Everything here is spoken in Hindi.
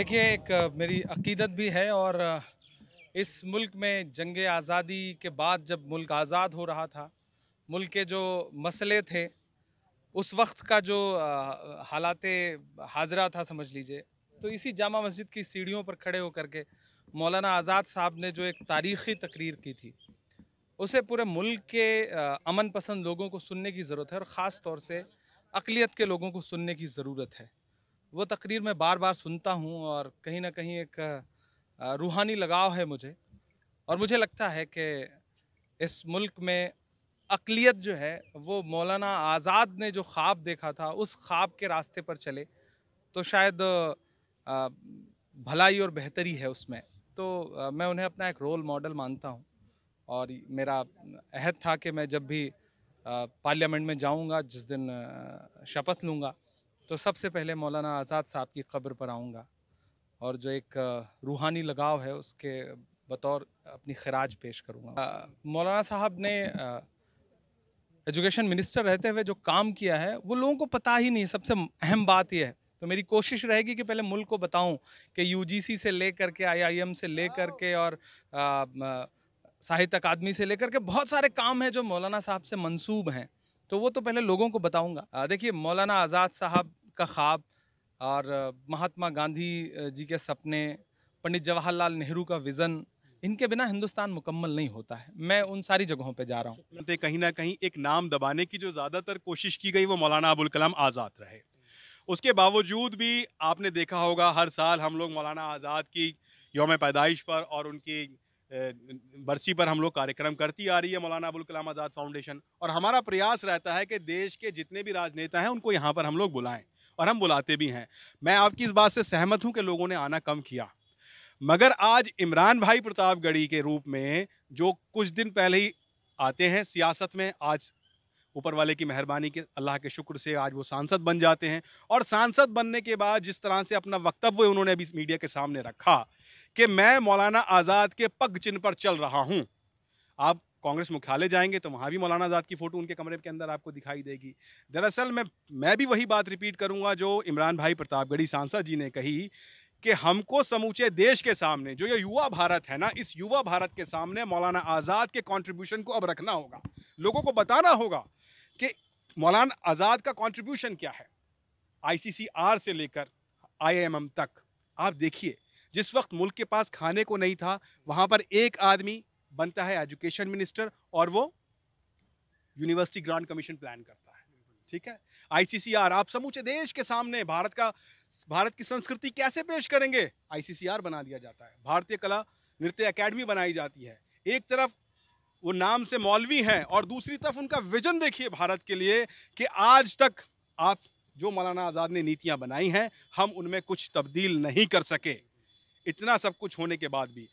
देखिए एक मेरी अकीदत भी है और इस मुल्क में जंग आज़ादी के बाद जब मुल्क आज़ाद हो रहा था मुल्क के जो मसले थे उस वक्त का जो हालात हाजरा था समझ लीजिए तो इसी जामा मस्जिद की सीढ़ियों पर खड़े होकर के मौलाना आज़ाद साहब ने जो एक तारीख़ी तकरीर की थी उसे पूरे मुल्क के अमन पसंद लोगों को सुनने की ज़रूरत है और ख़ास तौर से अकलीत के लोगों को सुनने की ज़रूरत है वो तकरीर मैं बार बार सुनता हूँ और कहीं ना कहीं एक रूहानी लगाव है मुझे और मुझे लगता है कि इस मुल्क में अकलीत जो है वो मौलाना आज़ाद ने जो ख्वाब देखा था उस ख्वाब के रास्ते पर चले तो शायद भलाई और बेहतरी है उसमें तो मैं उन्हें अपना एक रोल मॉडल मानता हूँ और मेरा अहद था कि मैं जब भी पार्लियामेंट में जाऊँगा जिस दिन शपथ लूँगा तो सबसे पहले मौलाना आज़ाद साहब की कब्र पर आऊँगा और जो एक रूहानी लगाव है उसके बतौर अपनी खराज पेश करूँगा मौलाना साहब ने एजुकेशन मिनिस्टर रहते हुए जो काम किया है वो लोगों को पता ही नहीं सबसे अहम बात यह है तो मेरी कोशिश रहेगी कि पहले मुल्क को बताऊं कि यूजीसी से लेकर के आईआईएम से लेकर के और साहित्य अकादमी से लेकर के बहुत सारे काम हैं जो मौलाना साहब से मंसूब हैं तो वो तो पहले लोगों को बताऊंगा देखिए मौलाना आज़ाद साहब का ख्वाब और महात्मा गांधी जी के सपने पंडित जवाहरलाल नेहरू का विज़न इनके बिना हिंदुस्तान मुकम्मल नहीं होता है मैं उन सारी जगहों पे जा रहा हूँ तो कहीं ना कहीं एक नाम दबाने की जो ज़्यादातर कोशिश की गई वो मौलाना अबुल कलाम आज़ाद रहे उसके बावजूद भी आपने देखा होगा हर साल हम लोग मौलाना आज़ाद की योम पैदाइश पर और उनकी बरसी पर हम लोग कार्यक्रम करती आ रही है मौलाना अबुल कलाम आज़ाद फाउंडेशन और हमारा प्रयास रहता है कि देश के जितने भी राजनेता हैं उनको यहाँ पर हम लोग बुलाएँ और हम बुलाते भी हैं मैं आपकी इस बात से सहमत हूँ कि लोगों ने आना कम किया मगर आज इमरान भाई प्रतापगढ़ी के रूप में जो कुछ दिन पहले ही आते हैं सियासत में आज ऊपर वाले की मेहरबानी के अल्लाह के शुक्र से आज वो सांसद बन जाते हैं और सांसद बनने के बाद जिस तरह से अपना वक्तव्य उन्होंने अभी मीडिया के सामने रखा कि मैं मौलाना आज़ाद के पग चिन्ह पर चल रहा हूँ आप कांग्रेस मुख्यालय जाएंगे तो वहाँ भी मौलाना आज़ाद की फ़ोटो उनके कमरे के अंदर आपको दिखाई देगी दरअसल मैं मैं भी वही बात रिपीट करूँगा जो इमरान भाई प्रतापगढ़ी सांसद जी ने कही कि हमको समूचे देश के सामने जो ये युवा भारत है ना इस युवा भारत के सामने मौलाना आज़ाद के कॉन्ट्रीब्यूशन को अब रखना होगा लोगों को बताना होगा कि मौलाना आज़ाद का कॉन्ट्रीब्यूशन क्या है आई से लेकर आई तक आप देखिए जिस वक्त मुल्क के पास खाने को नहीं था वहाँ पर एक आदमी बनता है एजुकेशन मिनिस्टर और वो यूनिवर्सिटी ग्रांट कमीशन प्लान करता है ठीक है आईसीसीआर आप समूचे देश के सामने भारत का भारत की संस्कृति कैसे पेश करेंगे आईसीसीआर बना दिया जाता है भारतीय कला नृत्य एकेडमी बनाई जाती है एक तरफ वो नाम से मौलवी हैं और दूसरी तरफ उनका विजन देखिए भारत के लिए कि आज तक आप जो मौलाना आज़ाद ने नीतियां बनाई हैं हम उनमें कुछ तब्दील नहीं कर सके इतना सब कुछ होने के बाद भी